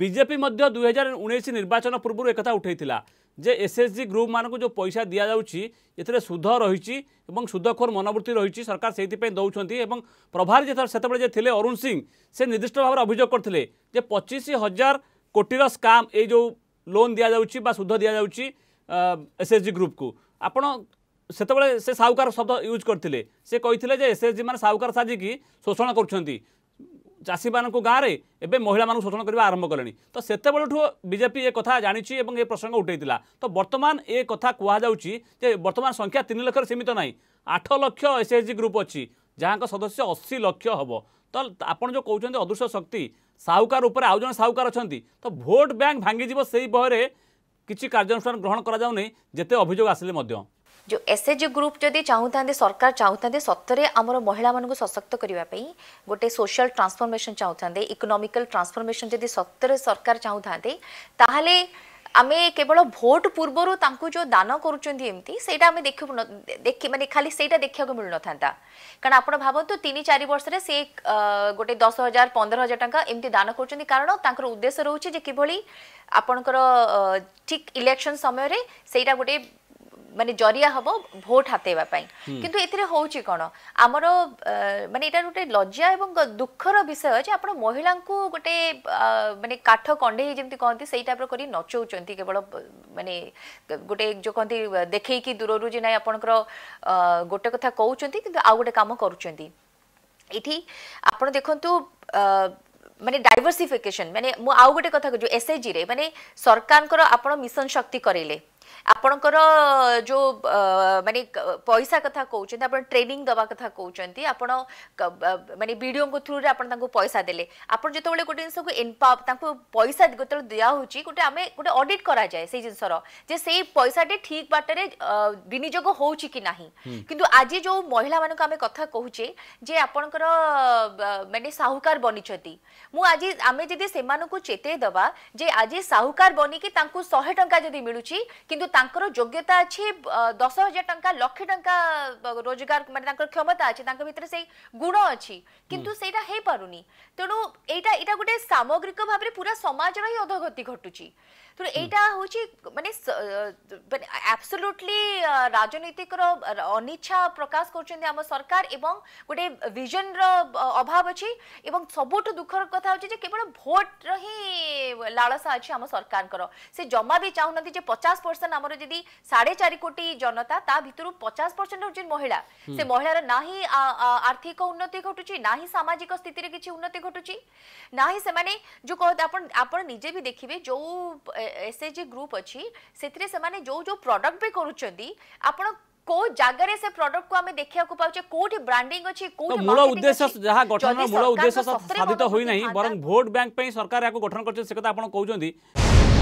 BJP दुई हजार उन्नीस निर्वाचन पूर्व एक उठेला जे एस एच जी ग्रुप मानक जो पैसा दि जाऊँगी सुध रही सुधखोर मनोवृत्ति रही सरकार से दौंस प्रभारी से थे अरुण सिंह से निर्दिष्ट भाव अभोग करते पचीस हजार कोटीर स्काम ये लोन दि जाऊँगी सुध दि जाऊँगी एस एच जी ग्रुप को आपण से साहुकार शब्द यूज करते से एस जी मैंने साहुकार साजिकी शोषण करुँच ଚାଷୀମାନଙ୍କୁ ଗାଁରେ ଏବେ ମହିଳାମାନଙ୍କୁ ଶୋଷଣ କରିବା ଆରମ୍ଭ କଲେଣି ତ ସେତେବେଳଠୁ ବିଜେପି ଏ କଥା ଜାଣିଛି ଏବଂ ଏ ପ୍ରସଙ୍ଗ ଉଠାଇଥିଲା ତ ବର୍ତ୍ତମାନ ଏ କଥା କୁହାଯାଉଛି ଯେ ବର୍ତ୍ତମାନ ସଂଖ୍ୟା ତିନି ଲକ୍ଷରେ ସୀମିତ ନାହିଁ ଆଠ lakh S H G group ଅଛି ଯାହାଙ୍କ ସଦସ୍ୟ ଅଶୀ ଲକ୍ଷ ହେବ ତ ଆପଣ ଯେଉଁ କହୁଛନ୍ତି ଅଦୃଶ୍ୟ ଶକ୍ତି ସାହୁକାର ଉପରେ ଆଉ ଜଣେ ସାହୁକାର ଅଛନ୍ତି ତ ଭୋଟ୍ ବ୍ୟାଙ୍କ ଭାଙ୍ଗିଯିବ ସେଇ ଭୟରେ କିଛି କାର୍ଯ୍ୟାନୁଷ୍ଠାନ ଗ୍ରହଣ କରାଯାଉନି ଯେତେ ଅଭିଯୋଗ ଆସିଲେ ମଧ୍ୟ जो एस एच ग्रुप जदि चाहूँता सरकार चाहूँता सतरे आमर महिला मानक सशक्त करने गोटे सोशल ट्रांसफर्मेसन चाहूँता इकोनोमिकल ट्रांसफर्मेसन जदि सतरे सरकार चाहूँता ताहले आम केवल भोट पूर्वर जो दान कर देख देख मानते खाली से देखा मिल ना था कारण आप भावत तीन चार वर्ष से गोटे दस हजार पंद्रह हजार टाँग एमती दान कर उद्देश्य रोचे कि आपणकर ठीक इलेक्शन समय से गोटे মানে জরিয়া হব ভোট হাতেবা পাই কিন্তু এতে হচ্ছে কোন আমরো মানে এটা গটে লজ্জা এবং দুঃখর বিষয় যে আপনার মহিলা গটে মানে কাঠ কণ্ডেই যেমতি কহতি সেই টাইপর কৰি নচৌঁচ কেবল মানে গোটে যে দেখেই কি দূরর যে নাই আপনার গটে কথা কৌন কিন্তু আউ গটে কাম কৰুচন্তি এটি আপন দেখন্তু মানে ডাইভার্সিফিকেশন মানে মু আউ গটে কথা কହୁଛି এসএজি রে মানে সরকারঙ্কর আপন মিশন শক্তি করাইলে ଆପଣଙ୍କର ଯେଉଁ ମାନେ ପଇସା କଥା କହୁଛନ୍ତି ଆପଣ ଟ୍ରେନିଂ ଦେବା କଥା କହୁଛନ୍ତି ଆପଣ ମାନେ ବିଡ଼ିଓଙ୍କ ଥ୍ରୁରେ ଆପଣ ତାଙ୍କୁ ପଇସା ଦେଲେ ଆପଣ ଯେତେବେଳେ ଗୋଟେ ଜିନିଷକୁ ଇନପା ତାଙ୍କୁ ପଇସା ଯେତେବେଳେ ଦିଆହେଉଛି ଗୋଟେ ଆମେ ଗୋଟେ ଅଡିଟ୍ କରାଯାଏ ସେଇ ଜିନିଷର ଯେ ସେଇ ପଇସାଟି ଠିକ୍ ବାଟରେ ବିନିଯୋଗ ହେଉଛି କି ନାହିଁ କିନ୍ତୁ ଆଜି ଯେଉଁ ମହିଳାମାନଙ୍କୁ ଆମେ କଥା କହୁଛେ ଯେ ଆପଣଙ୍କର ମାନେ ସାହୁକାର ବନିଛନ୍ତି ମୁଁ ଆଜି ଆମେ ଯଦି ସେମାନଙ୍କୁ ଚେତେଇ ଦେବା ଯେ ଆଜି ସାହୁକାର ବନିକି ତାଙ୍କୁ ଶହେ ଟଙ୍କା ଯଦି ମିଳୁଛି কিন্তু তাঁর যোগ্যতা আছে দশ হাজার টাকা লক্ষ টাকা রোজগার মানে তাঁর ক্ষমতা আছে তাঁর ভিতরে সেই গুণ আছে কিন্তু সেইটা হয়ে পারুনি তেণু এইটা এটা গোটে সামগ্রিক ভাবে পুরা সমাজর হি অধগতি ঘটুছি ତେଣୁ ଏଇଟା মানে ମାନେ ମାନେ ଆବସୋଲ୍ୟୁଟଲି অনিচ্ছা প্রকাশ করছেন କରୁଛନ୍ତି সরকার এবং ଏବଂ ଗୋଟେ ଭିଜନର ଅଭାବ ଅଛି ଏବଂ ସବୁଠୁ ଦୁଃଖର କଥା ହେଉଛି ଯେ କେବଳ ଭୋଟର ହିଁ ଲାଳସା ଅଛି ଆମ ସରକାରଙ୍କର ସେ ଜମା ବି ଚାହୁଁନାହାନ୍ତି ଯେ ପଚାଶ ପରସେଣ୍ଟ ଆମର ଯଦି ସାଢେ ଚାରି କୋଟି ଜନତା ତା ଭିତରୁ ପଚାଶ ପରସେଣ୍ଟ ହେଉଛନ୍ତି ମହିଳା ସେ ମହିଳାର ନା ହିଁ ଆର୍ଥିକ ଉନ୍ନତି ଘଟୁଛି ନା ହିଁ ସାମାଜିକ ସ୍ଥିତିରେ କିଛି ଉନ୍ନତି ଘଟୁଛି ନା ହିଁ ସେମାନେ ଯେଉଁ କହନ୍ତି ଆପଣ ଆପଣ ନିଜେ ବି ଦେଖିବେ ଯେଉଁ ଏସ୍ ଏଚ୍ ଜି ଗ୍ରୁପ୍ ଅଛି ସେଥିରେ ସେମାନେ ଯେଉଁ ଯେଉଁ ପ୍ରଡକ୍ଟ ବି କରୁଛନ୍ତି ଆପଣ को जागरे से प्रोडक्ट को आमे देखिया को पाउचे कोठी ब्रांडिंग अछि कोठी मूल उद्देश्य जहा गठन मूल उद्देश्य साधित होई नै बरन वोट बैंक पे सरकार या को गठन करछ सेकता आपन कहउ जोंदी